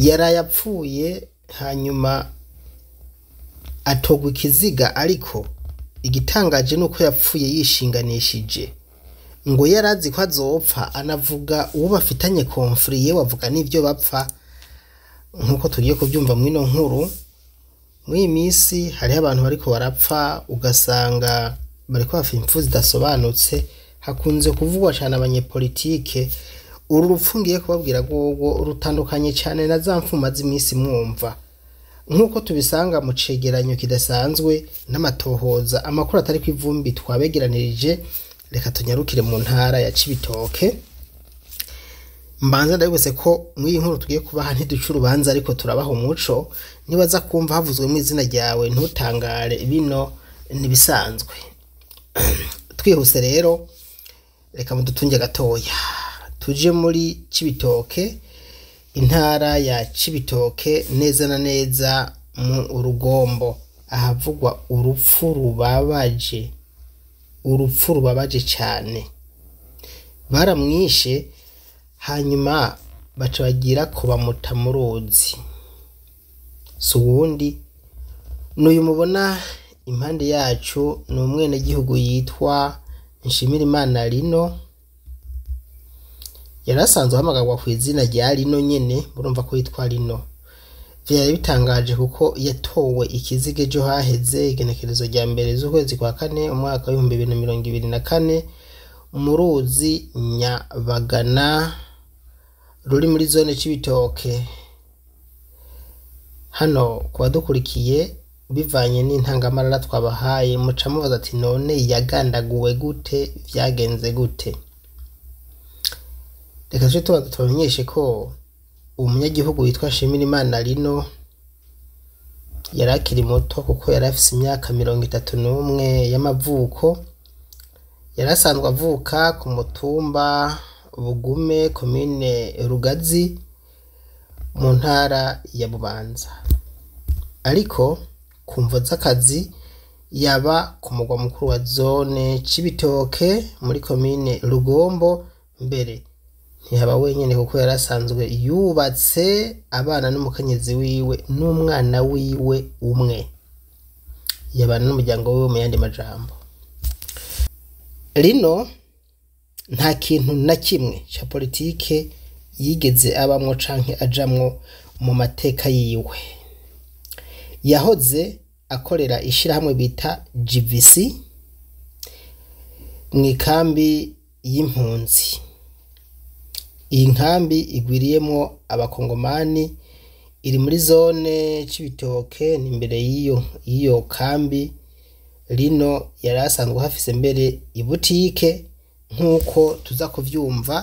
yaraye apfuye hanyuma atogwa ikiziga ariko igitangaje ni uko yapfuye yishinganishije ngo yari azi ko azopfa anavuga uwo bafitanye konfuri yewe avuga n'ibyo bapfa nk'uko tugiye kubyumva muri ino nkuru muri iyi minsi hariho abantu bariko barapfa ugasanga bariko bafa impfu zidasobanutse hakunze kuvugwa cyane abanyepolitike uru rupfu ngiye kubabwira rwogo rutandukanye cyane na za mfuma z'iminsi mwumva nk'uko tubisanga mu cegeranyo kidasanzwe n'amatohoza amakuru atari ku ivumbi twabegeranirije reka tunyarukire mu ntara ya cibitoke mbanza ndabibutse ko muri iyi nkuru tugiye kubaha ntiduce urubanza ariko turabaha umuco nibaza kumva havuzwemo izina ryawe ntutangare bino ntibisanzwe twihuse rero reka mudutunge gatoya tujye muri kibitoke intara ya cibitoke neza na neza mu urugombo ahavugwa urupfu rubabaje urupfu rubabaje cyane baramwishe hanyuma baca bagira ko bamuta mu ruzi si uwundi n'uyu mubona impande yacu ni umwenegihugu yitwa imana rino yari ahamagarwa ku izina rya rino nyene murumva ko yitwa rino vyari bitangaje kuko yatowe ikizige ejo haheze igenekerezo rya mbere z'ukwezi kwa kane umwaka w'ibihumbi bibiri na mirongo ibiri na kane mu ruzi nyabagana ruri muri zone c'ibitoke hano ku badukurikiye bivanye n'intangamarara twabahaye muca ati none yagandaguwe gute vyagenze gute reka tujye tubamenyeshe ko umunyagihugu munyagihugu witwa Shimirimana Lino yari akiri muto kuko yari afite imyaka mirongo itatu n'umwe y'amavuko yari asanzwe avuka ku mutumba bugume komine rugazi mu ntara ya bubanza ariko ku mvo z'akazi yaba ku mugwa mukuru wa zone Cibitoke muri komine Rugombo mbere ntihaba wenyine kuko yari asanzwe yubatse abana n'umukenyezi wiwe n'umwana wiwe umwe yabana n'umuryango we’ mu yandi majambo rino nta kintu na kimwe cya politiki yigeze abamwo cyangwa ajamwo mu mateka yiwe yahoze akorera ishyirahamwe bita GVC mu ikambi y'impunzi Iyi nkambi igwiriyemwo abakongomani iri muri zone Cibitoke ni imbere y'iyo kambi rino yari asanzwe hafise mbere ibutike nk'uko tuza kuvyumva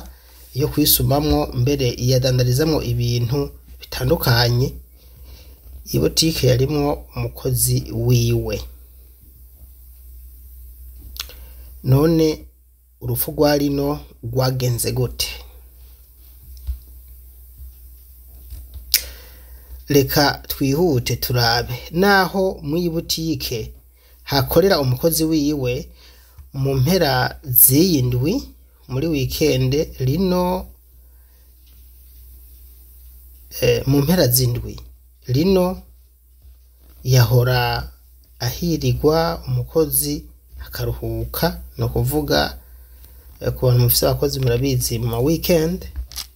yo kwisumamwo mbere iyadandarizamwo ibintu bitandukanye iyi butike yarimwo umukozi wiwe none urupfu rwa rino rwagenze gute? reka twihute turabe naho muri butike hakorera umukozi wiwe mu mpera z'iyi ndwi muri wikende rino eh, mu mpera z'indwi rino yahora ahirigwa umukozi akaruhuka ni ukuvuga eh, ku bantu mufite abakozi murabizi mu ma wikendi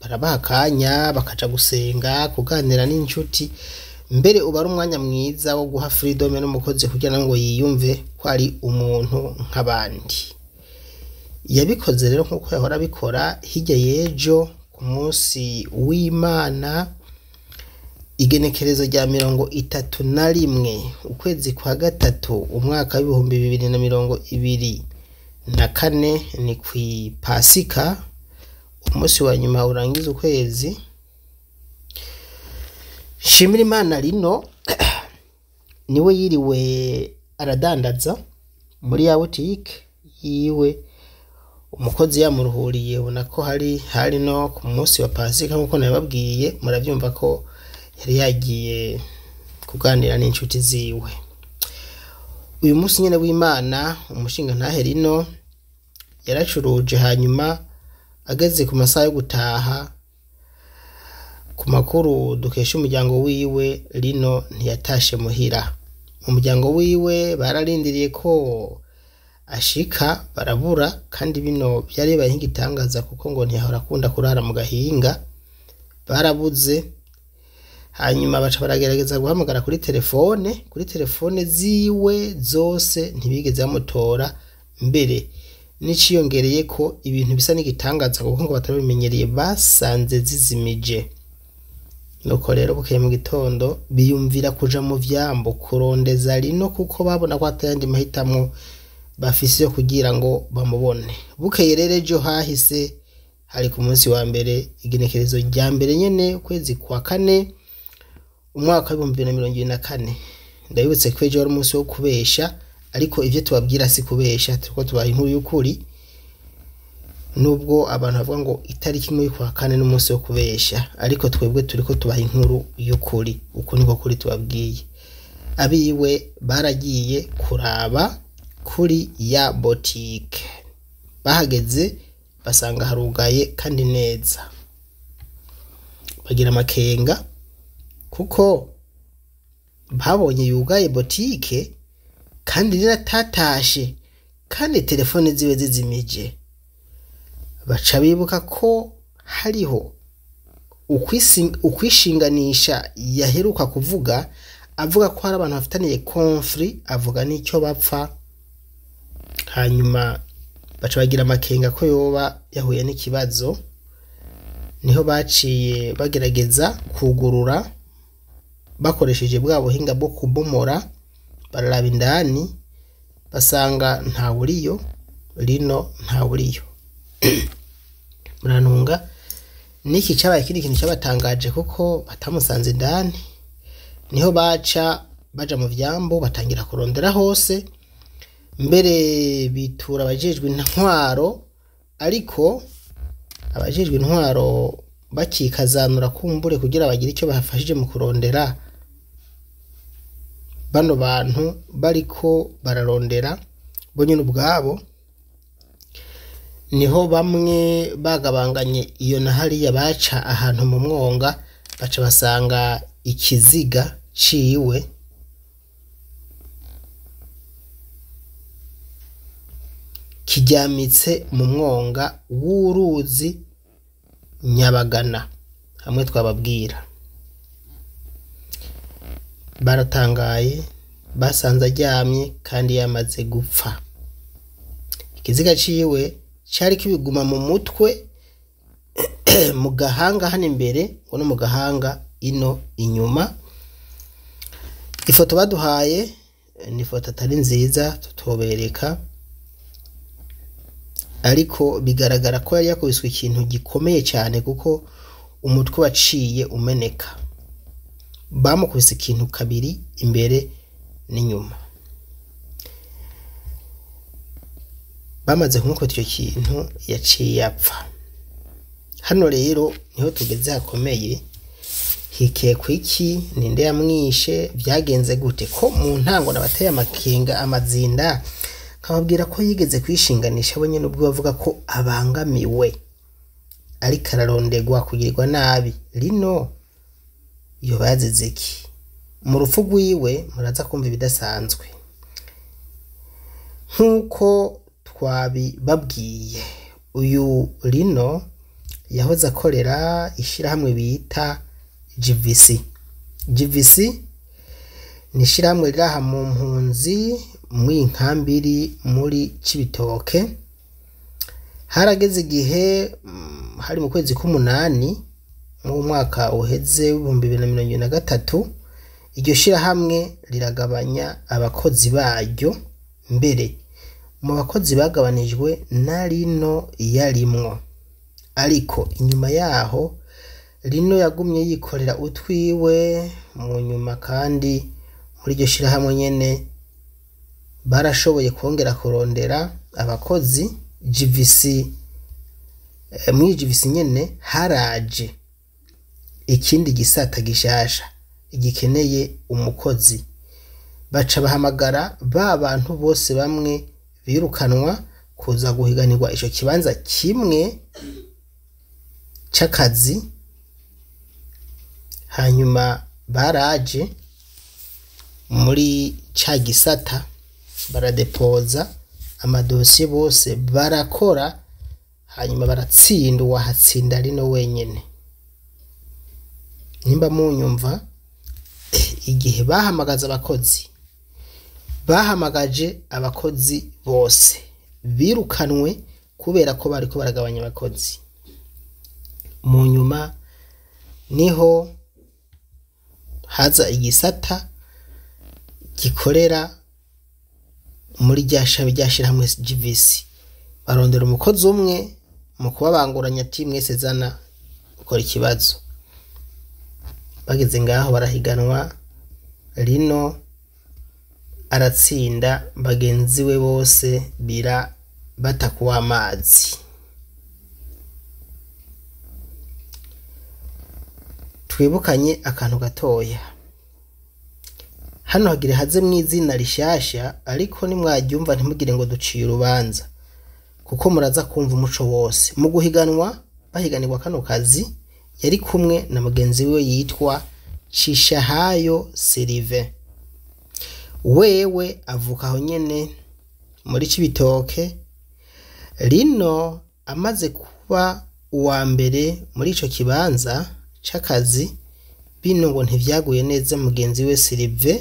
barabaha akanya bakaca gusenga kuganira n'inshuti mbere uba ari umwanya mwiza wo guha freedom n'umukozi kugira ngo yiyumve ko ari umuntu nk'abandi yabikoze rero nk'uko yahora abikora hirya y'ejo ku munsi w'imana igenekerezo rya mirongo itatu na rimwe ukwezi kwa gatatu umwaka w'ibihumbi bibiri na mirongo ibiri na kane ni ku ipasika umunsi wa nyuma urangiza ukwezi shimira imana rino niwe yiriwe aradandaza muri ya butike yiwe umukozi yamuruhuriye ubona ko hari hari no ku munsi wa pasika nk'uko nababwiye murabyumva ko yari yagiye kuganira n'inshuti ziwe uyu munsi nyine w'imana umushinga ntahe rino yaracuruje hanyuma ageze ku masaha yo gutaha ku makuru dukesha umuryango wiwe rino ntiyatashe muhira umuryango wiwe bararindiriye ko ashika barabura kandi bino byaribaye nk'igitangaza kuko ngo ntiyahora akunda kurara mu gahinga barabuze hanyuma baca baragerageza guhamagara kuri telefone kuri telefone ziwe zose ntibigeze bamutora mbere n'iciyongereye ko ibintu bisa n'igitangaza kuko ngo batarabimenyereye basanze zizimije nuko rero bukeye mu gitondo biyumvira kuja mu vyambo kurondeza rino kuko babona ko atayandi mahitamo bafise yo kugira ngo bamubone bukeye rero ejo hahise hari ku munsi wa mbere igenekerezo rya mbere nyene ukwezi kwa kane umwaka w'ibihumbi bibiri na mirongo ibiri na kane ndabibutse ko ejo wari umunsi wo kubesha ariko ibyo tubabwira si kubeshya kuko tubaye inkuru y'ukuri nubwo abantu bavuga ngo itariki imwe y'ukwa kane n'umunsi wo kubeshya ariko twebwe turi ko tubaha inkuru y'ukuri uku niko kuri tubabwiye abiwe baragiye kuraba kuri ya botike bahageze basanga harugaye kandi neza bagira amakenga kuko babonye yugaye botike kandi niratatashe kandi telefone zibe zizimije baca bibuka ko hariho ukwishinganisha yaheruka kuvuga avuga ko hari abantu bafitaniye konfuri avuga n'icyo bapfa hanyuma baca bagira amakenga ko yoba yahuye n'ikibazo niho baciye bagerageza kugurura bakoresheje bwa buhinga bwo kubomora bararaba indani basanga ntawuriyo rino ntawuriyo muranunga n'iki cyabaye ikindi kintu cyabatangaje kuko batamusanze indani niho baca baja mu byambu batangira kurondera hose mbere bitura abajejwe intwaro ariko abajijwe intwaro bakikazanura kumbure kugira bagire icyo bafashije mu kurondera bano bantu bariko bararondera bo ubwabo niho bamwe bagabanganye iyo na hariya baca ahantu mu mwonga baca basanga ikiziga ciwe kiryamitse mu mwonga w'uruzi nyabagana hamwe twababwira baratangaye basanze aryamye kandi yamaze gupfa ikiziga ciwe cyari kibiguma mu mutwe mu gahanga hano imbere ngo no mu gahanga ino inyuma ifoto baduhaye ni ifoto atari nziza tutobereka ariko bigaragara ko yari yakubiswe ikintu gikomeye cyane kuko umutwe waciye umeneka bamukubise ikintu kabiri imbere n'inyuma bamaze kumukubita icyo kintu yaciye apfa hano rero niho tugeze hakomeye hikekwa ku iki ninde yamwishe byagenze gute ko mu ntango nabateye amakenga amazinda nkababwira ko yigeze kwishinganisha we nyine ubwo bavuga ko abangamiwe ariko ararondegwa kugirwa nabi rino iyo mu rupfu rw'iwe muraza kumva ibidasanzwe nk'uko twabibabwiye uyu rino yahoze akorera ishyirahamwe bita GVC GVC ni ishyirahamwe riri aha mu mpunzi mu iyi muri kibitoke harageze igihe mm, hari mu kwezi k'umunani mu mwaka uheze w'ibihumbi bibiri na mirongo irindwi na gatatu iryo shyirahamwe riragabanya abakozi baryo mbere mu bakozi bagabanijwe na rino yarimwo ariko inyuma yaho rino yagumye yikorera utwiwe mu nyuma kandi muri iryo shyirahamwe nyine barashoboye kongera kurondera abakozi GVC eh, muri GVC nyine haraje ikindi gisata gishasha gikeneye umukozi baca bahamagara ba bantu bose bamwe birukanwa kuza guhiganirwa icyo kibanza kimwe c'akazi hanyuma baraje muri ca gisata baradepoza amadosiye bose barakora hanyuma baratsindwa hatsinda rino wenyene nimba munyumva eh, igihe bahamagaza abakozi bahamagaje abakozi bose birukanwe kubera ko bari ko baragabanya abakozi mu nyuma niho haza igisata gikorera muri rya shami ryashyirahamwe jivisi barondera umukozi umwe mu kubabanguranya ati mwese zana gukora ikibazo bageze ngaho barahiganwa rino aratsinda bagenzi we bose bira batakuwa amazi twibukanye akantu gatoya hano hagira haze mu izina rishyashya ariko nimwaryumva ntimugire ngo duciye urubanza kuko muraza kumva umuco wose mu guhiganwa bahiganirwa kano kazi yari kumwe na mugenzi we yitwa cishahayo sirive wewe avuka aho nyine muri kibitoke rino amaze kuba uwa mbere muri icyo kibanza cy'akazi bino ngo ntibyaguye neza mugenzi we sirive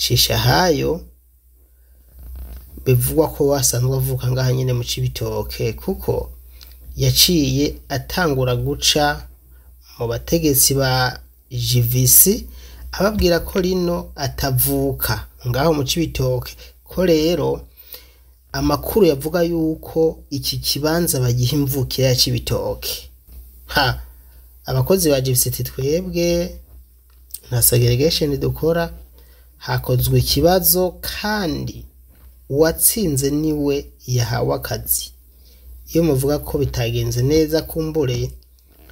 cishahayo bivugwa ko wasanzwe avuka ngaha nyine mu kibitoke kuko yaciye atangura guca mu bategetsi ba GVC ababwira ko rino atavuka ngaho mu cibitoke ko rero amakuru yavuga yuko iki kibanza bagiha imvukira ya cibitoke ha abakozi ba jivisi twebwe nta segregation dukora hakozwe ikibazo kandi uwatsinze niwe yahawe akazi iyo muvuga ko bitagenze neza ku kumbure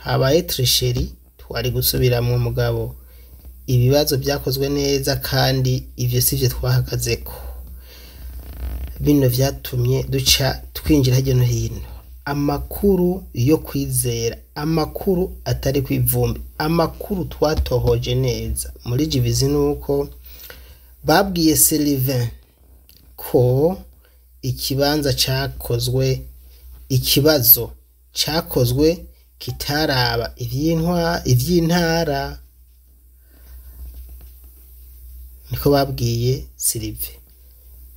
habaye trisheri twari gusubira mu mugabo ibibazo byakozwe neza kandi ibyo si byo twahagaze ko bino byatumye duca twinjira hirya no hino amakuru yo kwizera amakuru atari ku ivumbi amakuru twatohoje neza muri jibizi ni uko babwiye serivin ko ikibanza cyakozwe ikibazo cyakozwe kitaraba iby'intara niko babwiye Silive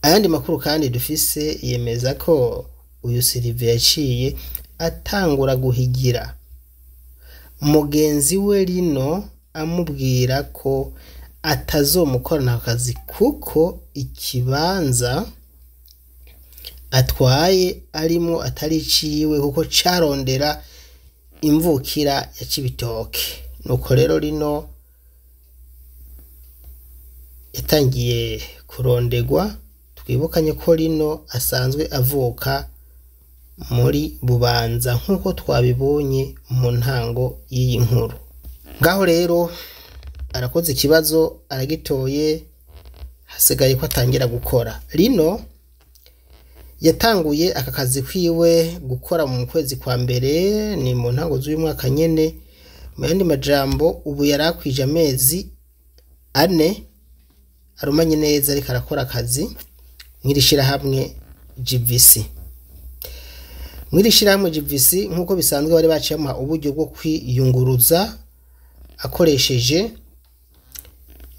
ayandi makuru kandi dufise yemeza ko uyu Silive yaciye atangura guhigira mugenzi we rino amubwira ko atazomukorana akazi kuko ikibanza atwaye arimo atari iciyiwe kuko carondera imvukira ya Cibitoke nuko rero rino yatangiye kurondegwa twibukanye ko rino asanzwe avuka muri bubanza nk'uko twabibonye mu ntango y'iyi nkuru ngaho rero arakoze ikibazo aragitoye hasigaye ko atangira gukora rino yatanguye aka kazi kwiwe gukora mu kwezi kwa mbere ni mu ntango z'uyu mwaka nyine mu yandi majambo ubu yari akwije amezi ane arumanye neza ariko arakora akazi mw'iri shyirahamwe GVC mw'iri shyirahamwe GVC nk'uko bisanzwe bari baciyemo uburyo bwo kwiyunguruza akoresheje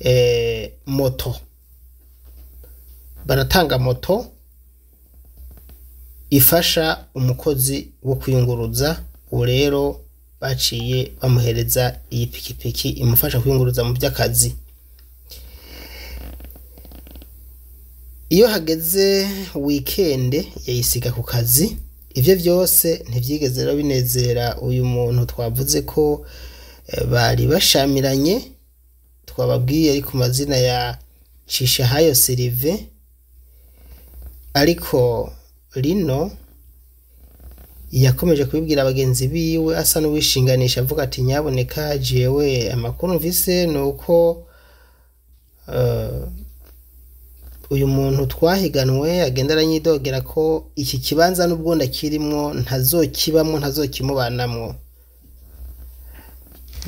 eh, moto baratanga moto ifasha umukozi wo kuyunguruza ubu rero baciye bamuhereza iyi pikipiki imufasha kuyunguruza mu by'akazi iyo hageze wikende yayisiga ku kazi ibyo byose ntibyigeze binezera uyu muntu twavuze ko eh, bari bashamiranye twababwiye ari ku mazina ya cishahayo sirive ariko Rino yakomeje kubibwira bagenzi biwe asa n'uwishinganisha avuga ati nyaboneka jewe amakuru mvise ni uko eh, uyu muntu twahiganwe agenda aranyidogera ko iki kibanza n'ubwo ndakirimo ntazokibamo ntazokimubanamo.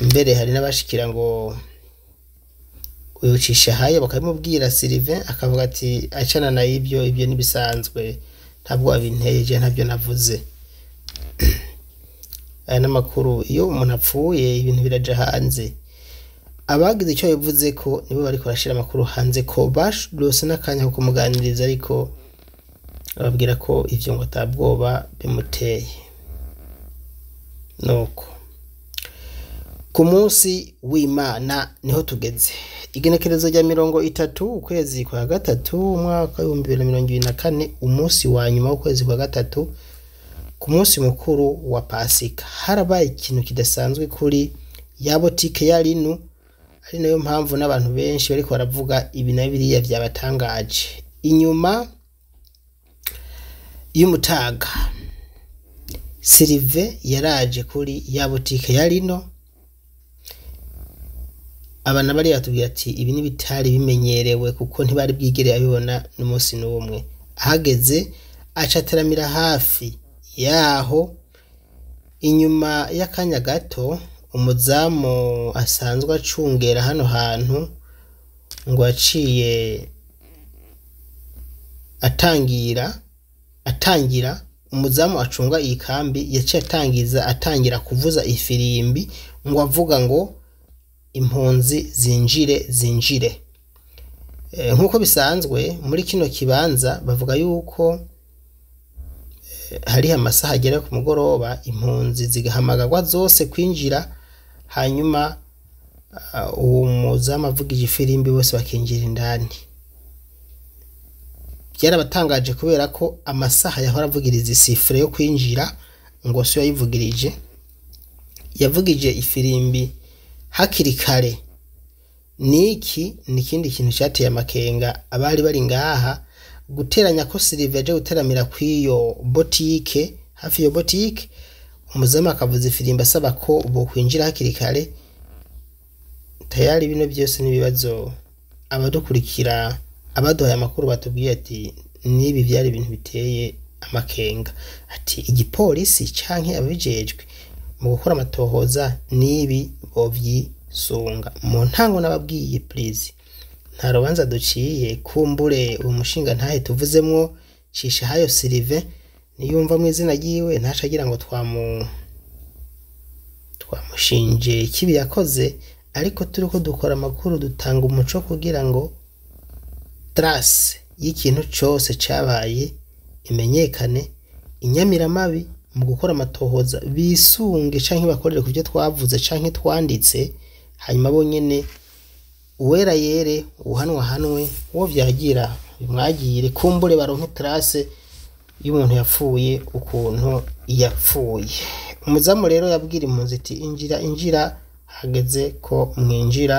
mbere hari n'abashikira ngo uyu haye bakamubwira sirive akavuga ati acana na ibyo ibyo ntibisanzwe ntabwo abinteye ntabyo navuze aya ni amakuru iyo umuntu apfuye ibintu birajya hanze abagize icyo bivuze ko nibo bari kurashyira amakuru hanze ko bashirose n'akanya ko kumuganiriza ariko ababwira ko ibyo ngo atabwoba bimuteye nuko ku munsi w'imana niho tugeze igenekerezo rya mirongo itatu ukwezi kwa gatatu umwaka w'ibihumbi bibiri na mirongo irindwi na kane umunsi wa nyuma w'ukwezi kwa gatatu ku munsi mukuru wa pasika harabaye ikintu kidasanzwe kuri ya botike ya rinu ari nayo mpamvu n'abantu benshi bariko baravuga ibi na biriya byabatangaje inyuma y'umutaga sirive yaraje kuri ya botike ya rino abana bari yatubwiye ati ibi ni bimenyerewe kuko ntibari bwigere abibona n'umunsi n'umwe ahageze acataramira hafi yaho inyuma y'akanya gato umuzamu asanzwe acungera hano hantu ngo aciye atangira atangira umuzamu acunga iyi kambi yaciye atangiza atangira kuvuza ifirimbi ngo avuga ngo impunzi zinjire zinjire eh, nk'uko bisanzwe muri kino kibanza bavuga yuko eh, hariho amasaha agera ku mugoroba impunzi zigahamagarwa zose kwinjira hanyuma eh, uwo muzamu avuga igifirimbi bose bakinjira indani byarabatangaje kubera ko amasaha yahora avugiriza isifure yo kwinjira ngo si yo yayivugirije yavugije ifirimbi hakiri kare niki ni ikindi kintu cyateye amakenga abari bari ngaha guteranya ko sirive aje gutaramira iyo botike hafi iyo botike umuzamu akavuza ifirimba asaba ko bokwinjira hakiri kare tayari bino byose n'ibibazo abadukurikira abaduhaye amakuru batubwiye ati n'ibi byari ibintu biteye amakenga ati igipolisi canke ababijejwe mu gukora amatohoza n'ibi bovyisunga mu ntango n'ababwiye please nta rubanza duciye kumbure umushinga ntahe tuvuzemwo cisha hayo sirive niyumva mu izina ryiwe ntaca agira ngo twamu twamushinje ikibi yakoze ariko turiko dukora amakuru dutanga umuco kugira ngo trace y'ikintu cyose cyabaye imenyekane inyamiramabi mu gukora amatohoza bisunge cyangwa bakorere ku byo twavuze cyangwa twanditse hanyuma bonyine uwera yere uhanwa hanwe uwo byagira bimwagire kumbure baronke terase y'umuntu yapfuye ukuntu yapfuye umuzamu rero yabwira impunzi iti injira injira hageze ko mwinjira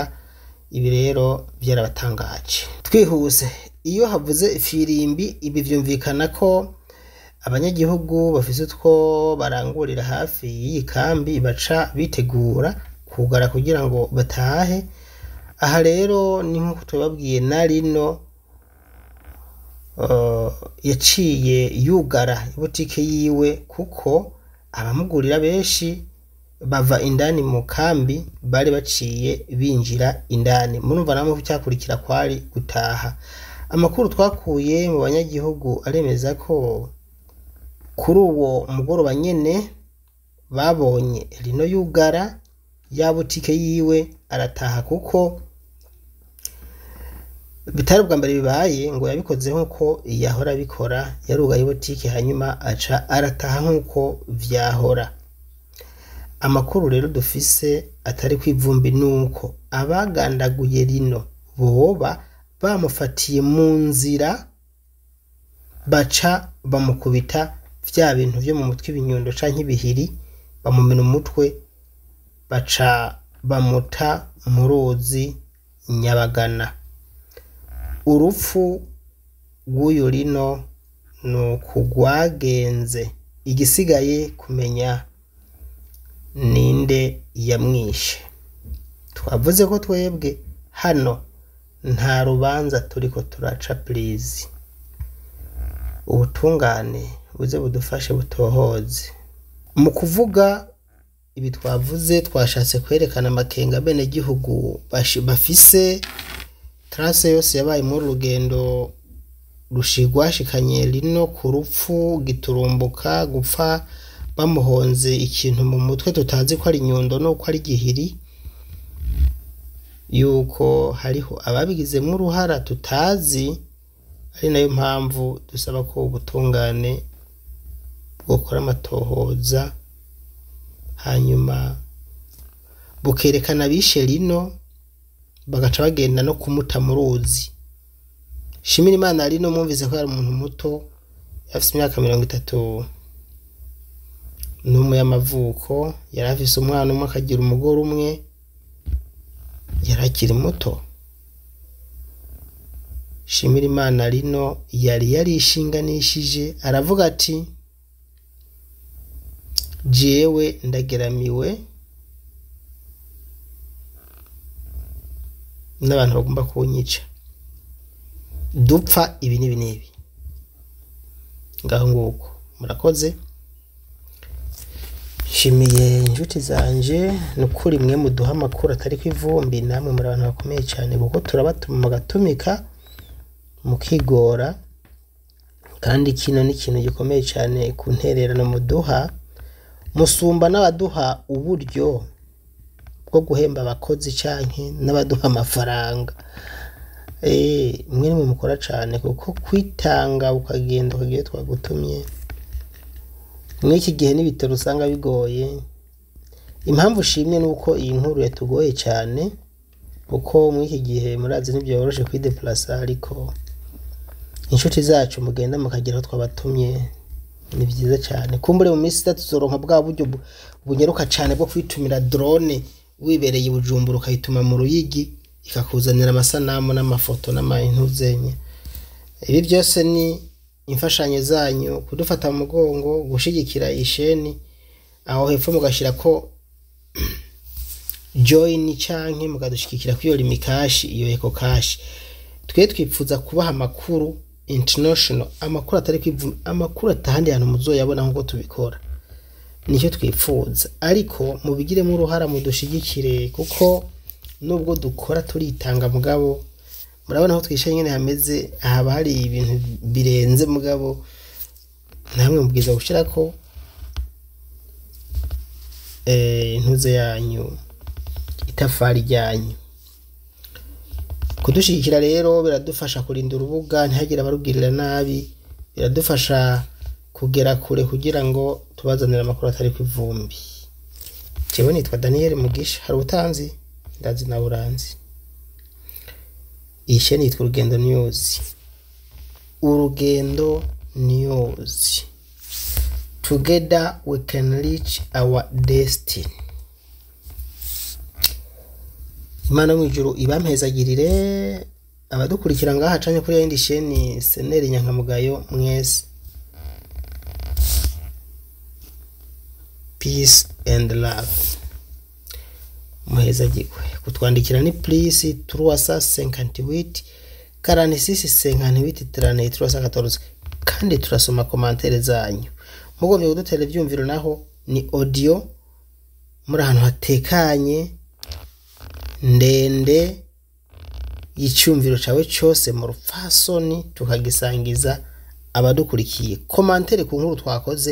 ibi rero byarabatangaje twihuse iyo havuze ifirimbi ibi byumvikana ko abanyagihugu bafise utwo barangurira hafi y'iyi kambi baca bitegura kugara kugira ngo batahe aha rero ni nk'uko tubabwiye na rino uh, yaciye yugara butike yiwe kuko abamugurira benshi bava indani mu kambi bari baciye binjira indani murumva namwe cyakurikira kwari gutaha amakuru twakuye mu banyagihugu aremeza ko kuri uwo mugoroba nyine babonye rino yugara ya butike yiwe arataha kuko bitari ubwa mbere bibaye ngo yabikoze nk'uko yahora abikora yarugaye butike hanyuma aca arataha nk'uko vyahora amakuru rero dufise atari kw'ivumbi nuko abagandaguye rino boba bamufatiye mu nzira baca bamukubita bya bintu byo mu mutwe ibinyundo canke ibihiri bamumena umutwe baca bamuta mu ruzi nyabagana urupfu rw'uyu rino ni uku igisigaye kumenya ninde yamwishe twavuze ko twebwe hano nta rubanza turiko turaca purizi ubutungane buze budufashe butohoze mu kuvuga ibi twavuze twashatse kwerekana amakenga abenegihugu bafise tarase yose yabaye muri urugendo rwashikanye rino ku rupfu giturumbuka gupfa bamuhonze ikintu mu mutwe tutazi ko ari inyundo n'uko ari igihiri yuko hariho ababigizemo uruhara tutazi ari nayo mpamvu dusaba ko ubutungane bukora amatohoza hanyuma bukerekana abishe rino bagaca bagenda no kumuta mu ruzi shimira imana rino mwumvise ko hari umuntu muto afite imyaka mirongo itatu n'umwe y'amavuko yari afise umwana umwe akagira umugore umwe yari akiri muto Shimirimana Lino yari yarishinganishije aravuga ati jewe ndageramiwe n'abantu bagomba kunyica dupfa ibi n'ibi n'ibi ngaho nguko murakoze nshimiye inshuti zanje ni ukuri mwe muduha amakuru atari ku ivumbi namwe muri abantu bakomeye cyane kuko turabatuma mugatumika mukigora kandi kino ni ikintu gikomeye cyane ku ntererano muduha musumba n'abaduha uburyo bwo guhemba abakozi cyane n'abaduha amafaranga eh, mwe ni mukora cyane kuko kwitanga ukagenda ukagira twagutumye muri iki gihe n'ibitaro usanga bigoye impamvu ushimye ni uko iyi nkuru yatugoye cyane kuko muri iki gihe murazi ntibyoroshe kwideplasa ariko inshuti zacu mugenda mukagera aho twabatumye ni byiza cyane kumbure mu minsi itatu tuzoronka bwa buryo bunyaruka cyane bwo kwitumira drone wibereye bujumbura ukayituma mu ruyigi ikakuzanira amasanamu n'amafoto n'amantuzenye ibi byose ni imfashanyo zanyu kudufata mu mugongo gushyigikira isheni aho hepfo mugashyira ko joyini cyangwa mukadushyigikira kuri iyo rimikashi iyo eko kashi twe twipfuza kubaha amakuru international amakuru atari kwivuna amakuru atahandi hantu yabona nk'uko tubikora nicyo twifuza ariko mubigiremo uruhara mudushyigikire kuko nubwo dukora turitanga mugabo murabona aho twicaye nyine hameze haba hari ibintu birenze mugabo namwe mubwiza gushyira ko eh, intuze yanyu itafari ryanyu kudushyigikira rero biradufasha kurinda urubuga ntihagire abarubwirira nabi biradufasha kugera kure kugira ngo tubazanire amakuru atari ku ivumbi njyewe nitwa daniel mugisha hari ubutanzi ndazi na buranzi iyi sheni yitwa urugendo niyuzi urugendo niyuzi tugeda we can reach our destiny imana mu ijuru ibampezagirire abadukurikira ngaho acanye kuri yindi sheni seneri nyankamugayo mwese peace and love muhezagirwe kutwandikira ni purisi turuwasa senkanti witi karani sisi turuwasa katorze kandi turasoma komantere zanyu mugombye kudutera ibyumviro naho ni odiyo muri ahantu hatekanye ndende y'icyumviro cyawe cyose mu rupfasoni tukagisangiza abadukurikiye komantere ku nkuru twakoze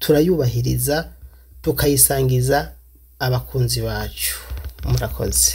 turayubahiriza tukayisangiza abakunzi bacu murakoze